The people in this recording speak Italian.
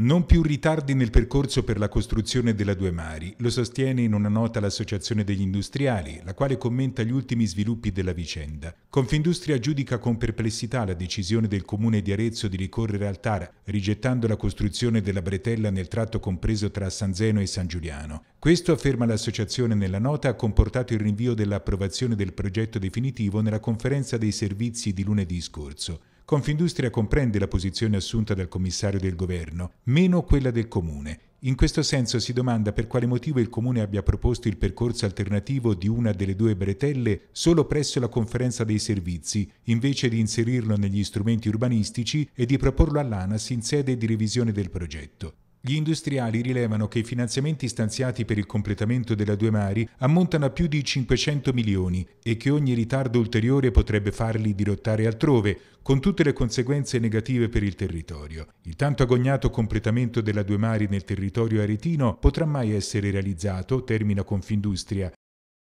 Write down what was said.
Non più ritardi nel percorso per la costruzione della Due Mari, lo sostiene in una nota l'Associazione degli Industriali, la quale commenta gli ultimi sviluppi della vicenda. Confindustria giudica con perplessità la decisione del Comune di Arezzo di ricorrere al TAR, rigettando la costruzione della bretella nel tratto compreso tra San Zeno e San Giuliano. Questo, afferma l'Associazione nella nota, ha comportato il rinvio dell'approvazione del progetto definitivo nella conferenza dei servizi di lunedì scorso. Confindustria comprende la posizione assunta dal commissario del governo, meno quella del comune. In questo senso si domanda per quale motivo il comune abbia proposto il percorso alternativo di una delle due bretelle solo presso la conferenza dei servizi, invece di inserirlo negli strumenti urbanistici e di proporlo all'ANAS in sede di revisione del progetto. Gli industriali rilevano che i finanziamenti stanziati per il completamento della Due Mari ammontano a più di 500 milioni e che ogni ritardo ulteriore potrebbe farli dirottare altrove, con tutte le conseguenze negative per il territorio. Il tanto agognato completamento della Due Mari nel territorio aretino potrà mai essere realizzato, termina Confindustria,